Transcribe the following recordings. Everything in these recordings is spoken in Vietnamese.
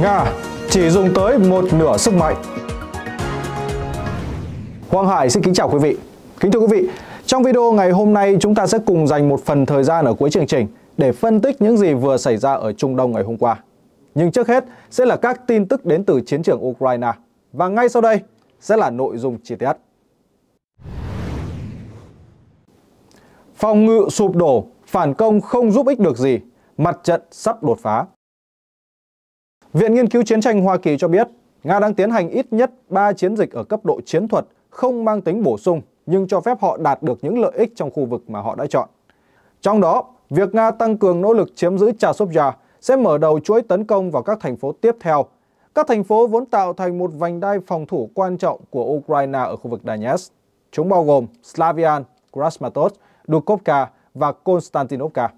Nga chỉ dùng tới một nửa sức mạnh. Hoàng Hải xin kính chào quý vị. Kính thưa quý vị, trong video ngày hôm nay chúng ta sẽ cùng dành một phần thời gian ở cuối chương trình để phân tích những gì vừa xảy ra ở Trung Đông ngày hôm qua. Nhưng trước hết sẽ là các tin tức đến từ chiến trường Ukraine và ngay sau đây sẽ là nội dung chi tiết. Phòng ngự sụp đổ, phản công không giúp ích được gì, mặt trận sắp đột phá. Viện Nghiên cứu Chiến tranh Hoa Kỳ cho biết, Nga đang tiến hành ít nhất 3 chiến dịch ở cấp độ chiến thuật không mang tính bổ sung nhưng cho phép họ đạt được những lợi ích trong khu vực mà họ đã chọn. Trong đó, việc Nga tăng cường nỗ lực chiếm giữ Chasovya sẽ mở đầu chuỗi tấn công vào các thành phố tiếp theo. Các thành phố vốn tạo thành một vành đai phòng thủ quan trọng của Ukraine ở khu vực Donetsk. Chúng bao gồm Slavian, Krasmatorsk, Dukovka và Konstantinovka.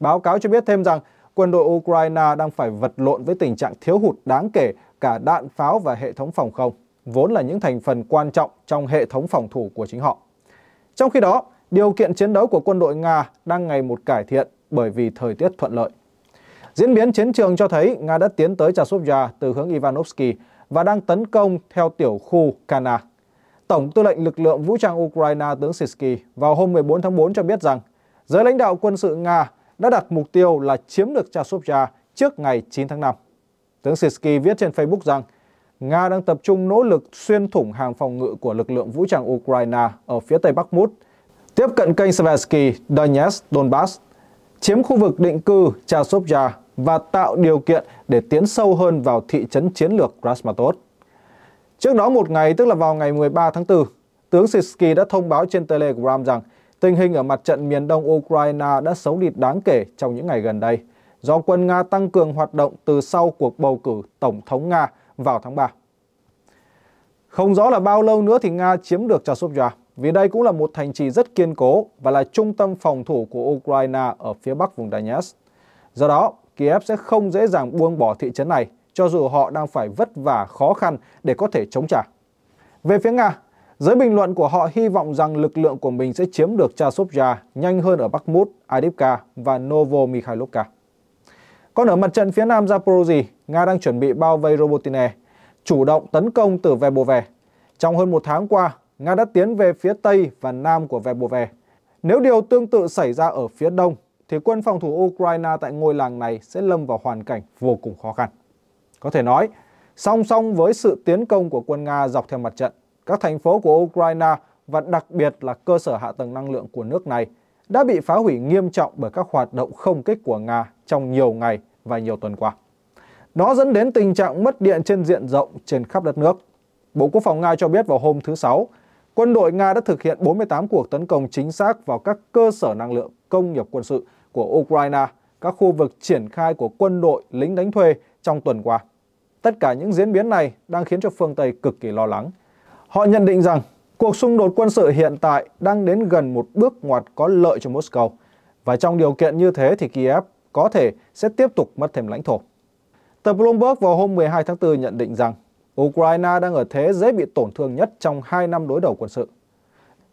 Báo cáo cho biết thêm rằng quân đội Ukraine đang phải vật lộn với tình trạng thiếu hụt đáng kể cả đạn pháo và hệ thống phòng không, vốn là những thành phần quan trọng trong hệ thống phòng thủ của chính họ. Trong khi đó, điều kiện chiến đấu của quân đội Nga đang ngày một cải thiện bởi vì thời tiết thuận lợi. Diễn biến chiến trường cho thấy Nga đã tiến tới Chasovya từ hướng Ivanovsky và đang tấn công theo tiểu khu Kana. Tổng tư lệnh lực lượng vũ trang Ukraine tướng Sisky vào hôm 14 tháng 4 cho biết rằng giới lãnh đạo quân sự Nga đã đặt mục tiêu là chiếm được Chasovia trước ngày 9 tháng 5. Tướng Sisky viết trên Facebook rằng Nga đang tập trung nỗ lực xuyên thủng hàng phòng ngự của lực lượng vũ trang Ukraine ở phía tây Bắc Mút, tiếp cận kênh Sversky, Donetsk, Donbass, chiếm khu vực định cư Chasovia và tạo điều kiện để tiến sâu hơn vào thị trấn chiến lược Krasmatov. Trước đó một ngày, tức là vào ngày 13 tháng 4, tướng Sisky đã thông báo trên Telegram rằng Tình hình ở mặt trận miền đông Ukraine đã xấu đi đáng kể trong những ngày gần đây, do quân Nga tăng cường hoạt động từ sau cuộc bầu cử Tổng thống Nga vào tháng 3. Không rõ là bao lâu nữa thì Nga chiếm được Chasovya, vì đây cũng là một thành trì rất kiên cố và là trung tâm phòng thủ của Ukraine ở phía bắc vùng Donetsk. Do đó, Kiev sẽ không dễ dàng buông bỏ thị trấn này, cho dù họ đang phải vất vả khó khăn để có thể chống trả. Về phía Nga, Giới bình luận của họ hy vọng rằng lực lượng của mình sẽ chiếm được Chasovya nhanh hơn ở Bakhmut, Adivka và Novo Mikhailovka. Còn ở mặt trận phía nam Zaporozhye, Nga đang chuẩn bị bao vây Robotine, chủ động tấn công từ Vebove. Trong hơn một tháng qua, Nga đã tiến về phía tây và nam của Vebove. Nếu điều tương tự xảy ra ở phía đông, thì quân phòng thủ Ukraine tại ngôi làng này sẽ lâm vào hoàn cảnh vô cùng khó khăn. Có thể nói, song song với sự tiến công của quân Nga dọc theo mặt trận, các thành phố của Ukraine và đặc biệt là cơ sở hạ tầng năng lượng của nước này đã bị phá hủy nghiêm trọng bởi các hoạt động không kích của Nga trong nhiều ngày và nhiều tuần qua. Nó dẫn đến tình trạng mất điện trên diện rộng trên khắp đất nước. Bộ Quốc phòng Nga cho biết vào hôm thứ Sáu, quân đội Nga đã thực hiện 48 cuộc tấn công chính xác vào các cơ sở năng lượng công nghiệp quân sự của Ukraine, các khu vực triển khai của quân đội lính đánh thuê trong tuần qua. Tất cả những diễn biến này đang khiến cho phương Tây cực kỳ lo lắng Họ nhận định rằng cuộc xung đột quân sự hiện tại đang đến gần một bước ngoặt có lợi cho Moscow và trong điều kiện như thế thì Kiev có thể sẽ tiếp tục mất thêm lãnh thổ. Tờ Bloomberg vào hôm 12 tháng 4 nhận định rằng Ukraine đang ở thế dễ bị tổn thương nhất trong 2 năm đối đầu quân sự.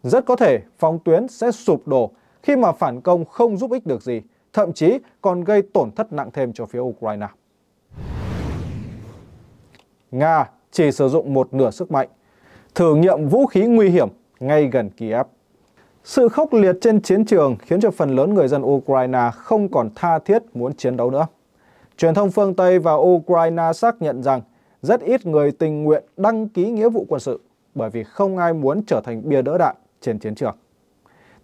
Rất có thể phòng tuyến sẽ sụp đổ khi mà phản công không giúp ích được gì, thậm chí còn gây tổn thất nặng thêm cho phía Ukraine. Nga chỉ sử dụng một nửa sức mạnh thử nghiệm vũ khí nguy hiểm ngay gần Kiev. Sự khốc liệt trên chiến trường khiến cho phần lớn người dân Ukraine không còn tha thiết muốn chiến đấu nữa. Truyền thông phương Tây và Ukraine xác nhận rằng rất ít người tình nguyện đăng ký nghĩa vụ quân sự bởi vì không ai muốn trở thành bia đỡ đạn trên chiến trường.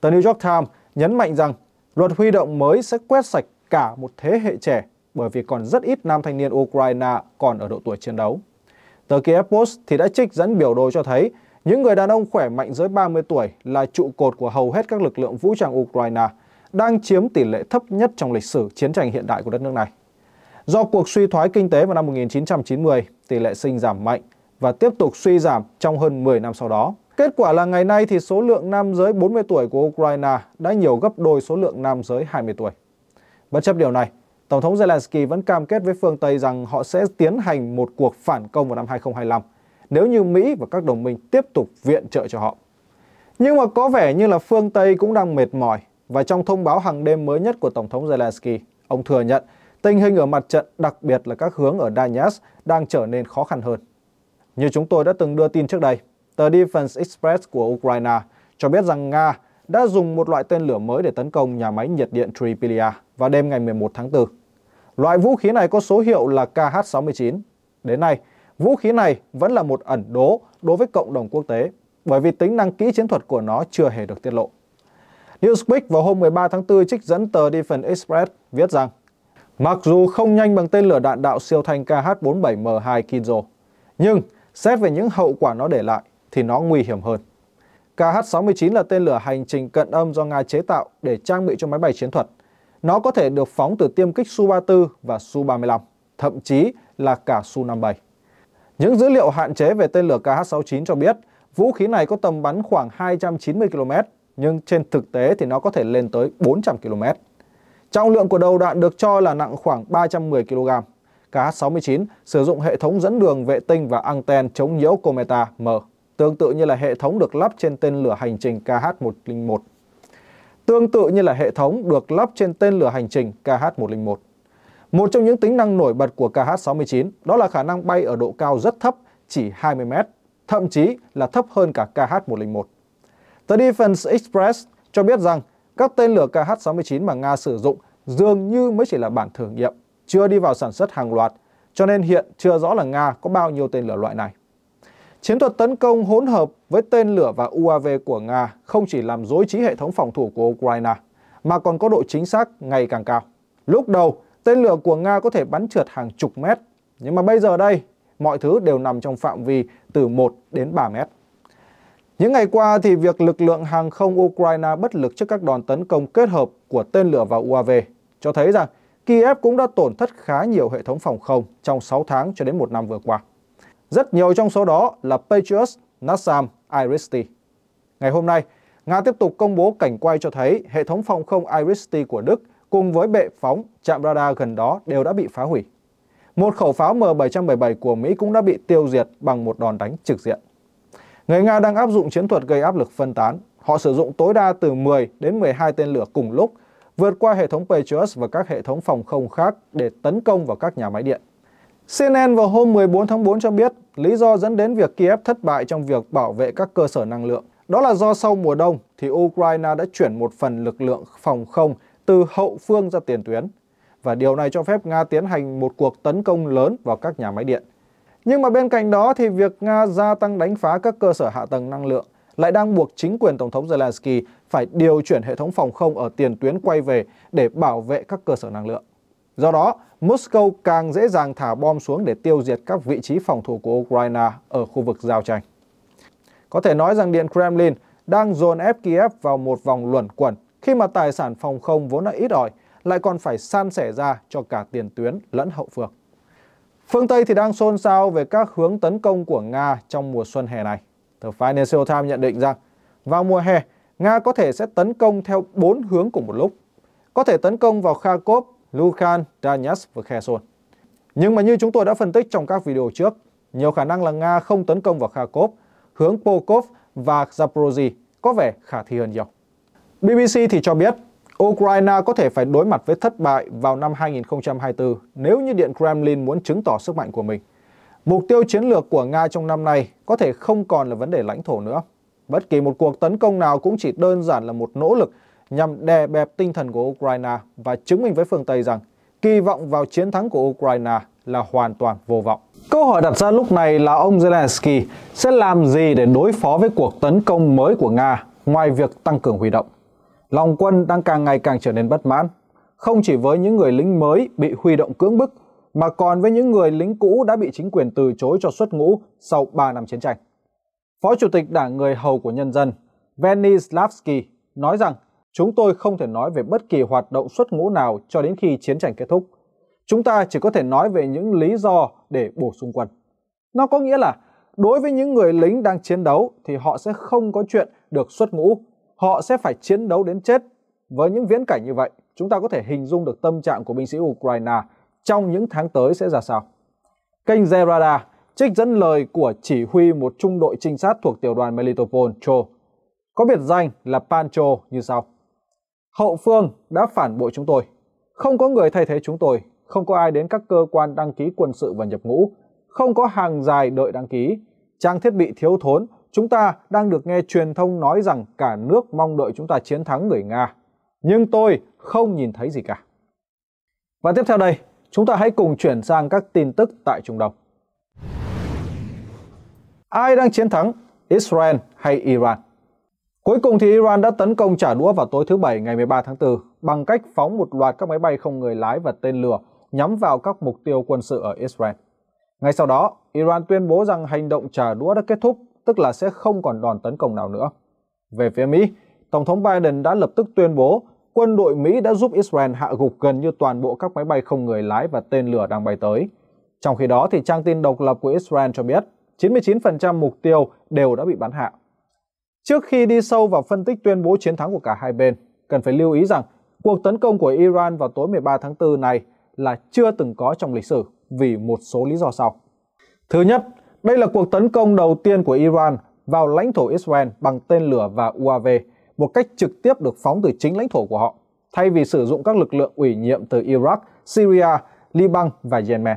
Tờ New York Times nhấn mạnh rằng luật huy động mới sẽ quét sạch cả một thế hệ trẻ bởi vì còn rất ít nam thanh niên Ukraine còn ở độ tuổi chiến đấu. Tờ Kiev Post thì đã trích dẫn biểu đồ cho thấy những người đàn ông khỏe mạnh dưới 30 tuổi là trụ cột của hầu hết các lực lượng vũ trang Ukraine, đang chiếm tỷ lệ thấp nhất trong lịch sử chiến tranh hiện đại của đất nước này. Do cuộc suy thoái kinh tế vào năm 1990, tỷ lệ sinh giảm mạnh và tiếp tục suy giảm trong hơn 10 năm sau đó. Kết quả là ngày nay thì số lượng nam giới 40 tuổi của Ukraine đã nhiều gấp đôi số lượng nam giới 20 tuổi. Bất chấp điều này, Tổng thống Zelensky vẫn cam kết với phương Tây rằng họ sẽ tiến hành một cuộc phản công vào năm 2025 nếu như Mỹ và các đồng minh tiếp tục viện trợ cho họ. Nhưng mà có vẻ như là phương Tây cũng đang mệt mỏi và trong thông báo hàng đêm mới nhất của Tổng thống Zelensky, ông thừa nhận tình hình ở mặt trận đặc biệt là các hướng ở Donetsk đang trở nên khó khăn hơn. Như chúng tôi đã từng đưa tin trước đây, tờ Defense Express của Ukraine cho biết rằng Nga đã dùng một loại tên lửa mới để tấn công nhà máy nhiệt điện Tripilia vào đêm ngày 11 tháng 4. Loại vũ khí này có số hiệu là KH-69. Đến nay, vũ khí này vẫn là một ẩn đố đối với cộng đồng quốc tế bởi vì tính năng kỹ chiến thuật của nó chưa hề được tiết lộ. Newsweek vào hôm 13 tháng 4 trích dẫn tờ Defense Express viết rằng Mặc dù không nhanh bằng tên lửa đạn đạo siêu thanh KH-47M2 Kinzo, nhưng xét về những hậu quả nó để lại thì nó nguy hiểm hơn. KH-69 là tên lửa hành trình cận âm do Nga chế tạo để trang bị cho máy bay chiến thuật. Nó có thể được phóng từ tiêm kích Su-34 và Su-35, thậm chí là cả Su-57. Những dữ liệu hạn chế về tên lửa KH-69 cho biết vũ khí này có tầm bắn khoảng 290 km, nhưng trên thực tế thì nó có thể lên tới 400 km. Trọng lượng của đầu đạn được cho là nặng khoảng 310 kg. KH-69 sử dụng hệ thống dẫn đường vệ tinh và anten chống nhiễu Cometa M tương tự như là hệ thống được lắp trên tên lửa hành trình KH-101. Tương tự như là hệ thống được lắp trên tên lửa hành trình KH-101. Một trong những tính năng nổi bật của KH-69 đó là khả năng bay ở độ cao rất thấp, chỉ 20 mét thậm chí là thấp hơn cả KH-101. The Defense Express cho biết rằng các tên lửa KH-69 mà Nga sử dụng dường như mới chỉ là bản thử nghiệm, chưa đi vào sản xuất hàng loạt, cho nên hiện chưa rõ là Nga có bao nhiêu tên lửa loại này. Chiến thuật tấn công hỗn hợp với tên lửa và UAV của Nga không chỉ làm dối trí hệ thống phòng thủ của Ukraine, mà còn có độ chính xác ngày càng cao. Lúc đầu, tên lửa của Nga có thể bắn trượt hàng chục mét, nhưng mà bây giờ đây, mọi thứ đều nằm trong phạm vi từ 1 đến 3 mét. Những ngày qua thì việc lực lượng hàng không Ukraine bất lực trước các đòn tấn công kết hợp của tên lửa và UAV cho thấy rằng Kiev cũng đã tổn thất khá nhiều hệ thống phòng không trong 6 tháng cho đến một năm vừa qua. Rất nhiều trong số đó là Patriots, NASAM, Iris-T. Ngày hôm nay, Nga tiếp tục công bố cảnh quay cho thấy hệ thống phòng không Iris-T của Đức cùng với bệ phóng, trạm radar gần đó đều đã bị phá hủy. Một khẩu pháo M777 của Mỹ cũng đã bị tiêu diệt bằng một đòn đánh trực diện. Người Nga đang áp dụng chiến thuật gây áp lực phân tán. Họ sử dụng tối đa từ 10 đến 12 tên lửa cùng lúc, vượt qua hệ thống Patriot và các hệ thống phòng không khác để tấn công vào các nhà máy điện. CNN vào hôm 14 tháng 4 cho biết lý do dẫn đến việc Kiev thất bại trong việc bảo vệ các cơ sở năng lượng. Đó là do sau mùa đông thì Ukraine đã chuyển một phần lực lượng phòng không từ hậu phương ra tiền tuyến và điều này cho phép Nga tiến hành một cuộc tấn công lớn vào các nhà máy điện. Nhưng mà bên cạnh đó thì việc Nga gia tăng đánh phá các cơ sở hạ tầng năng lượng lại đang buộc chính quyền Tổng thống Zelensky phải điều chuyển hệ thống phòng không ở tiền tuyến quay về để bảo vệ các cơ sở năng lượng. Do đó, Moscow càng dễ dàng thả bom xuống để tiêu diệt các vị trí phòng thủ của Ukraine ở khu vực giao tranh. Có thể nói rằng Điện Kremlin đang dồn ép Kiev vào một vòng luẩn quẩn khi mà tài sản phòng không vốn đã ít ỏi lại còn phải san sẻ ra cho cả tiền tuyến lẫn hậu phương. Phương Tây thì đang xôn xao về các hướng tấn công của Nga trong mùa xuân hè này. The Financial Times nhận định rằng vào mùa hè, Nga có thể sẽ tấn công theo 4 hướng cùng một lúc. Có thể tấn công vào Kharkov, Lukan, Donetsk và Kherson. Nhưng mà như chúng tôi đã phân tích trong các video trước, nhiều khả năng là Nga không tấn công vào Kharkov, hướng Pokov và Zaporozhye có vẻ khả thi hơn nhiều. BBC thì cho biết Ukraine có thể phải đối mặt với thất bại vào năm 2024 nếu như Điện Kremlin muốn chứng tỏ sức mạnh của mình. Mục tiêu chiến lược của Nga trong năm nay có thể không còn là vấn đề lãnh thổ nữa. Bất kỳ một cuộc tấn công nào cũng chỉ đơn giản là một nỗ lực nhằm đè bẹp tinh thần của Ukraine và chứng minh với phương Tây rằng kỳ vọng vào chiến thắng của Ukraine là hoàn toàn vô vọng. Câu hỏi đặt ra lúc này là ông Zelensky sẽ làm gì để đối phó với cuộc tấn công mới của Nga ngoài việc tăng cường huy động? Lòng quân đang càng ngày càng trở nên bất mãn, không chỉ với những người lính mới bị huy động cưỡng bức, mà còn với những người lính cũ đã bị chính quyền từ chối cho xuất ngũ sau 3 năm chiến tranh. Phó Chủ tịch Đảng Người Hầu của Nhân dân Venice Slavsky nói rằng Chúng tôi không thể nói về bất kỳ hoạt động xuất ngũ nào cho đến khi chiến tranh kết thúc. Chúng ta chỉ có thể nói về những lý do để bổ sung quân. Nó có nghĩa là đối với những người lính đang chiến đấu thì họ sẽ không có chuyện được xuất ngũ. Họ sẽ phải chiến đấu đến chết. Với những viễn cảnh như vậy, chúng ta có thể hình dung được tâm trạng của binh sĩ Ukraine trong những tháng tới sẽ ra sao. Kênh Zerada trích dẫn lời của chỉ huy một trung đội trinh sát thuộc tiểu đoàn Melitopol Cho, có biệt danh là Pancho như sau hậu phương đã phản bội chúng tôi. Không có người thay thế chúng tôi, không có ai đến các cơ quan đăng ký quân sự và nhập ngũ, không có hàng dài đợi đăng ký, trang thiết bị thiếu thốn, chúng ta đang được nghe truyền thông nói rằng cả nước mong đợi chúng ta chiến thắng người Nga. Nhưng tôi không nhìn thấy gì cả. Và tiếp theo đây, chúng ta hãy cùng chuyển sang các tin tức tại Trung Đông. Ai đang chiến thắng, Israel hay Iran? Cuối cùng thì Iran đã tấn công trả đũa vào tối thứ Bảy ngày 13 tháng 4 bằng cách phóng một loạt các máy bay không người lái và tên lửa nhắm vào các mục tiêu quân sự ở Israel. Ngay sau đó, Iran tuyên bố rằng hành động trả đũa đã kết thúc, tức là sẽ không còn đòn tấn công nào nữa. Về phía Mỹ, Tổng thống Biden đã lập tức tuyên bố quân đội Mỹ đã giúp Israel hạ gục gần như toàn bộ các máy bay không người lái và tên lửa đang bay tới. Trong khi đó, thì trang tin độc lập của Israel cho biết 99% mục tiêu đều đã bị bắn hạ. Trước khi đi sâu vào phân tích tuyên bố chiến thắng của cả hai bên, cần phải lưu ý rằng cuộc tấn công của Iran vào tối 13 tháng 4 này là chưa từng có trong lịch sử vì một số lý do sau. Thứ nhất, đây là cuộc tấn công đầu tiên của Iran vào lãnh thổ Israel bằng tên lửa và UAV, một cách trực tiếp được phóng từ chính lãnh thổ của họ, thay vì sử dụng các lực lượng ủy nhiệm từ Iraq, Syria, Liban và Yemen.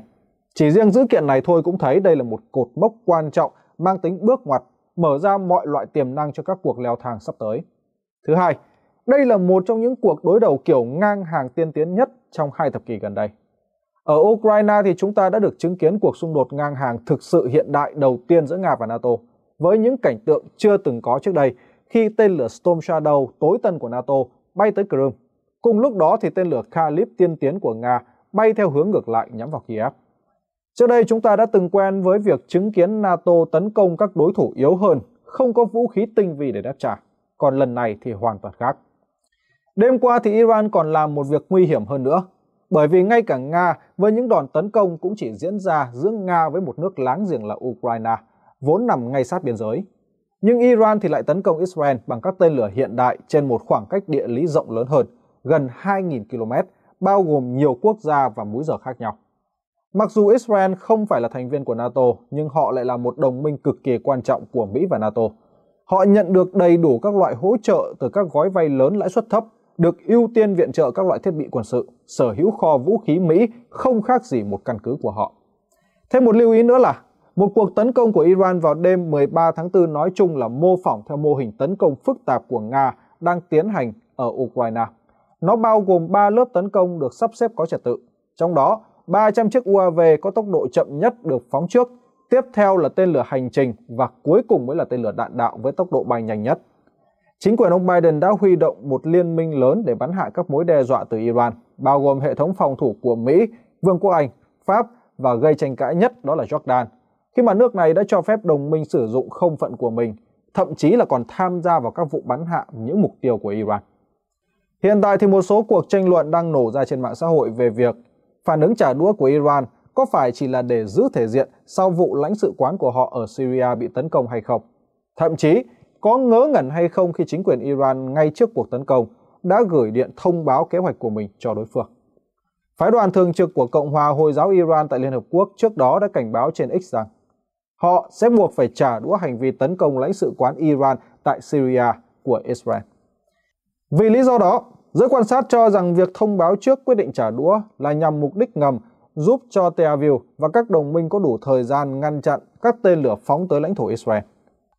Chỉ riêng dữ kiện này thôi cũng thấy đây là một cột mốc quan trọng mang tính bước ngoặt mở ra mọi loại tiềm năng cho các cuộc leo thang sắp tới. Thứ hai, đây là một trong những cuộc đối đầu kiểu ngang hàng tiên tiến nhất trong hai thập kỷ gần đây. Ở Ukraine thì chúng ta đã được chứng kiến cuộc xung đột ngang hàng thực sự hiện đại đầu tiên giữa Nga và NATO, với những cảnh tượng chưa từng có trước đây khi tên lửa Storm Shadow tối tân của NATO bay tới Crimea. Cùng lúc đó thì tên lửa Kalib tiên tiến của Nga bay theo hướng ngược lại nhắm vào Kiev. Trước đây chúng ta đã từng quen với việc chứng kiến NATO tấn công các đối thủ yếu hơn, không có vũ khí tinh vi để đáp trả. Còn lần này thì hoàn toàn khác. Đêm qua thì Iran còn làm một việc nguy hiểm hơn nữa. Bởi vì ngay cả Nga với những đòn tấn công cũng chỉ diễn ra giữa Nga với một nước láng giềng là Ukraine, vốn nằm ngay sát biên giới. Nhưng Iran thì lại tấn công Israel bằng các tên lửa hiện đại trên một khoảng cách địa lý rộng lớn hơn, gần 2.000 km, bao gồm nhiều quốc gia và múi giờ khác nhau. Mặc dù Israel không phải là thành viên của NATO, nhưng họ lại là một đồng minh cực kỳ quan trọng của Mỹ và NATO. Họ nhận được đầy đủ các loại hỗ trợ từ các gói vay lớn lãi suất thấp, được ưu tiên viện trợ các loại thiết bị quân sự, sở hữu kho vũ khí Mỹ không khác gì một căn cứ của họ. Thêm một lưu ý nữa là một cuộc tấn công của Iran vào đêm 13 tháng 4 nói chung là mô phỏng theo mô hình tấn công phức tạp của Nga đang tiến hành ở Ukraine. Nó bao gồm 3 lớp tấn công được sắp xếp có trật tự. Trong đó, 300 chiếc UAV có tốc độ chậm nhất được phóng trước, tiếp theo là tên lửa hành trình và cuối cùng mới là tên lửa đạn đạo với tốc độ bay nhanh nhất. Chính quyền ông Biden đã huy động một liên minh lớn để bắn hạ các mối đe dọa từ Iran, bao gồm hệ thống phòng thủ của Mỹ, Vương quốc Anh, Pháp và gây tranh cãi nhất đó là Jordan, khi mà nước này đã cho phép đồng minh sử dụng không phận của mình, thậm chí là còn tham gia vào các vụ bắn hạ những mục tiêu của Iran. Hiện tại thì một số cuộc tranh luận đang nổ ra trên mạng xã hội về việc Phản ứng trả đũa của Iran có phải chỉ là để giữ thể diện sau vụ lãnh sự quán của họ ở Syria bị tấn công hay không? Thậm chí, có ngớ ngẩn hay không khi chính quyền Iran ngay trước cuộc tấn công đã gửi điện thông báo kế hoạch của mình cho đối phương. Phái đoàn thường trực của Cộng hòa Hồi giáo Iran tại Liên Hợp Quốc trước đó đã cảnh báo trên X rằng họ sẽ buộc phải trả đũa hành vi tấn công lãnh sự quán Iran tại Syria của Israel. Vì lý do đó, Giới quan sát cho rằng việc thông báo trước quyết định trả đũa là nhằm mục đích ngầm giúp cho Tel Aviv và các đồng minh có đủ thời gian ngăn chặn các tên lửa phóng tới lãnh thổ Israel.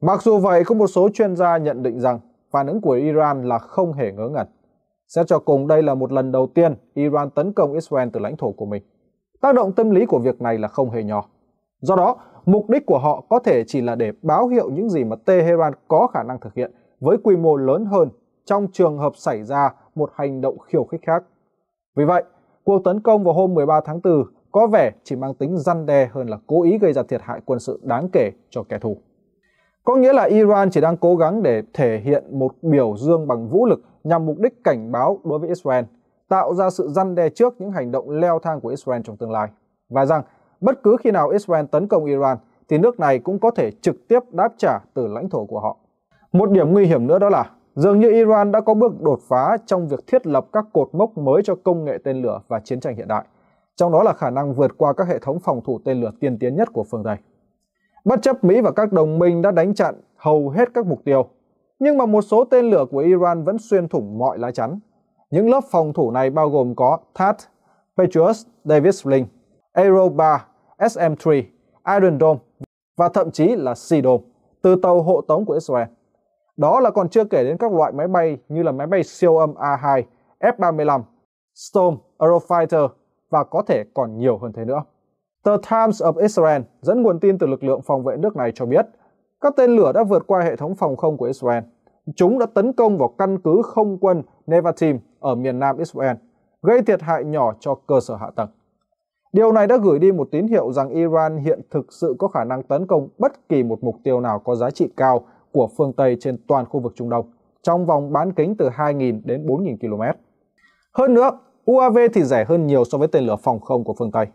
Mặc dù vậy, có một số chuyên gia nhận định rằng phản ứng của Iran là không hề ngớ ngẩn. Xét cho cùng đây là một lần đầu tiên Iran tấn công Israel từ lãnh thổ của mình. Tác động tâm lý của việc này là không hề nhỏ. Do đó, mục đích của họ có thể chỉ là để báo hiệu những gì mà Tehran có khả năng thực hiện với quy mô lớn hơn trong trường hợp xảy ra một hành động khiêu khích khác. Vì vậy, cuộc tấn công vào hôm 13 tháng 4 có vẻ chỉ mang tính răn đe hơn là cố ý gây ra thiệt hại quân sự đáng kể cho kẻ thù. Có nghĩa là Iran chỉ đang cố gắng để thể hiện một biểu dương bằng vũ lực nhằm mục đích cảnh báo đối với Israel, tạo ra sự răn đe trước những hành động leo thang của Israel trong tương lai. Và rằng bất cứ khi nào Israel tấn công Iran thì nước này cũng có thể trực tiếp đáp trả từ lãnh thổ của họ. Một điểm nguy hiểm nữa đó là Dường như Iran đã có bước đột phá trong việc thiết lập các cột mốc mới cho công nghệ tên lửa và chiến tranh hiện đại, trong đó là khả năng vượt qua các hệ thống phòng thủ tên lửa tiên tiến nhất của phương Tây. Bất chấp Mỹ và các đồng minh đã đánh chặn hầu hết các mục tiêu, nhưng mà một số tên lửa của Iran vẫn xuyên thủng mọi lá chắn. Những lớp phòng thủ này bao gồm có THAAD, Patriot, Davis Sling, Aero 3, SM-3, Iron Dome và thậm chí là Sea Dome từ tàu hộ tống của Israel. Đó là còn chưa kể đến các loại máy bay như là máy bay siêu âm A2, F-35, Storm, Eurofighter và có thể còn nhiều hơn thế nữa. The Times of Israel dẫn nguồn tin từ lực lượng phòng vệ nước này cho biết, các tên lửa đã vượt qua hệ thống phòng không của Israel. Chúng đã tấn công vào căn cứ không quân Nevatim ở miền nam Israel, gây thiệt hại nhỏ cho cơ sở hạ tầng. Điều này đã gửi đi một tín hiệu rằng Iran hiện thực sự có khả năng tấn công bất kỳ một mục tiêu nào có giá trị cao của phương Tây trên toàn khu vực Trung Đông trong vòng bán kính từ 2.000 đến 4.000 km. Hơn nữa, UAV thì rẻ hơn nhiều so với tên lửa phòng không của phương Tây.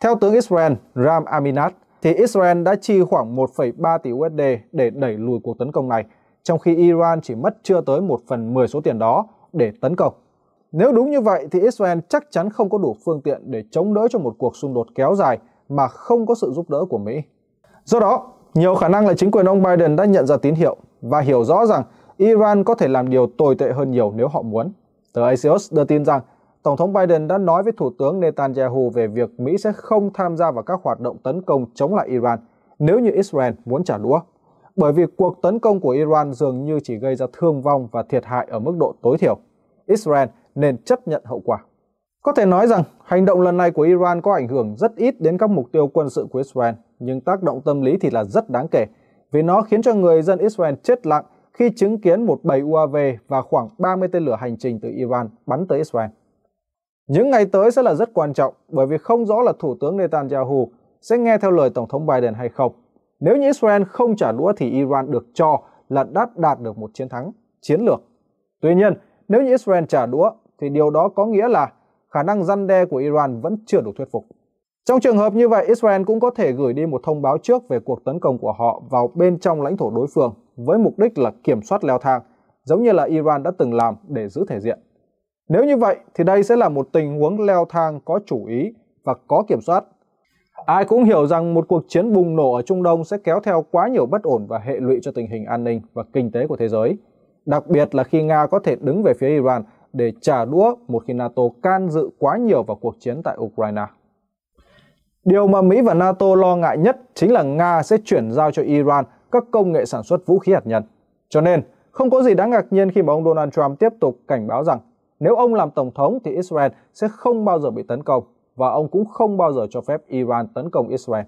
Theo tướng Israel Ram Aminat, thì Israel đã chi khoảng 1,3 tỷ USD để đẩy lùi cuộc tấn công này, trong khi Iran chỉ mất chưa tới 1 phần 10 số tiền đó để tấn công. Nếu đúng như vậy thì Israel chắc chắn không có đủ phương tiện để chống đỡ cho một cuộc xung đột kéo dài mà không có sự giúp đỡ của Mỹ. Do đó, nhiều khả năng là chính quyền ông Biden đã nhận ra tín hiệu và hiểu rõ rằng Iran có thể làm điều tồi tệ hơn nhiều nếu họ muốn. Tờ Axios đưa tin rằng Tổng thống Biden đã nói với Thủ tướng Netanyahu về việc Mỹ sẽ không tham gia vào các hoạt động tấn công chống lại Iran nếu như Israel muốn trả đũa, bởi vì cuộc tấn công của Iran dường như chỉ gây ra thương vong và thiệt hại ở mức độ tối thiểu. Israel nên chấp nhận hậu quả. Có thể nói rằng hành động lần này của Iran có ảnh hưởng rất ít đến các mục tiêu quân sự của Israel nhưng tác động tâm lý thì là rất đáng kể vì nó khiến cho người dân Israel chết lặng khi chứng kiến một bầy UAV và khoảng 30 tên lửa hành trình từ Iran bắn tới Israel. Những ngày tới sẽ là rất quan trọng bởi vì không rõ là Thủ tướng Netanyahu sẽ nghe theo lời Tổng thống Biden hay không. Nếu như Israel không trả đũa thì Iran được cho là đã đạt được một chiến thắng chiến lược. Tuy nhiên, nếu như Israel trả đũa thì điều đó có nghĩa là khả năng răn đe của Iran vẫn chưa đủ thuyết phục. Trong trường hợp như vậy, Israel cũng có thể gửi đi một thông báo trước về cuộc tấn công của họ vào bên trong lãnh thổ đối phương với mục đích là kiểm soát leo thang, giống như là Iran đã từng làm để giữ thể diện. Nếu như vậy thì đây sẽ là một tình huống leo thang có chủ ý và có kiểm soát. Ai cũng hiểu rằng một cuộc chiến bùng nổ ở Trung Đông sẽ kéo theo quá nhiều bất ổn và hệ lụy cho tình hình an ninh và kinh tế của thế giới, đặc biệt là khi Nga có thể đứng về phía Iran để trả đũa một khi NATO can dự quá nhiều vào cuộc chiến tại Ukraine. Điều mà Mỹ và NATO lo ngại nhất chính là Nga sẽ chuyển giao cho Iran các công nghệ sản xuất vũ khí hạt nhân. Cho nên, không có gì đáng ngạc nhiên khi mà ông Donald Trump tiếp tục cảnh báo rằng nếu ông làm tổng thống thì Israel sẽ không bao giờ bị tấn công và ông cũng không bao giờ cho phép Iran tấn công Israel.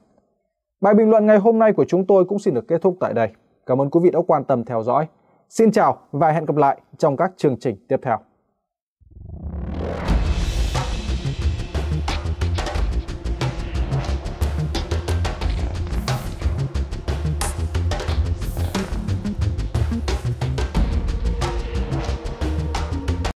Bài bình luận ngày hôm nay của chúng tôi cũng xin được kết thúc tại đây. Cảm ơn quý vị đã quan tâm theo dõi. Xin chào và hẹn gặp lại trong các chương trình tiếp theo.